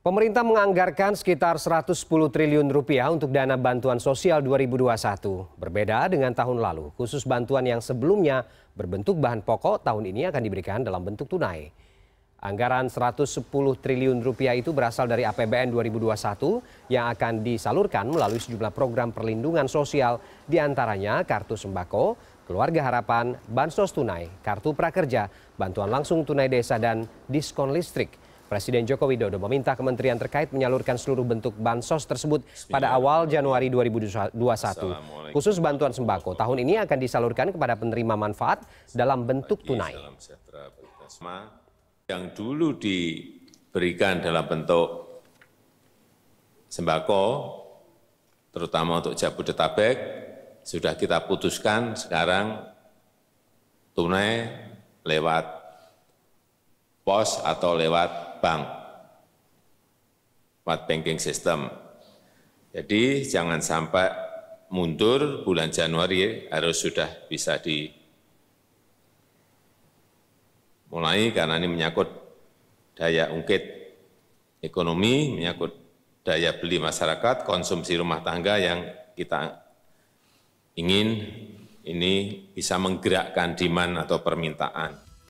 Pemerintah menganggarkan sekitar 110 triliun rupiah untuk dana bantuan sosial 2021. Berbeda dengan tahun lalu, khusus bantuan yang sebelumnya berbentuk bahan pokok tahun ini akan diberikan dalam bentuk tunai. Anggaran 110 triliun rupiah itu berasal dari APBN 2021 yang akan disalurkan melalui sejumlah program perlindungan sosial diantaranya Kartu Sembako, Keluarga Harapan, Bansos Tunai, Kartu Prakerja, Bantuan Langsung Tunai Desa, dan Diskon Listrik. Presiden Joko Widodo meminta kementerian terkait menyalurkan seluruh bentuk bansos tersebut pada awal Januari 2021. Khusus bantuan sembako tahun ini akan disalurkan kepada penerima manfaat dalam bentuk tunai. Yang dulu diberikan dalam bentuk sembako, terutama untuk Jabodetabek, sudah kita putuskan sekarang tunai lewat pos atau lewat bank, lewat banking system. Jadi jangan sampai mundur bulan Januari harus sudah bisa di mulai karena ini menyangkut daya ungkit ekonomi, menyangkut daya beli masyarakat, konsumsi rumah tangga yang kita ingin ini bisa menggerakkan demand atau permintaan.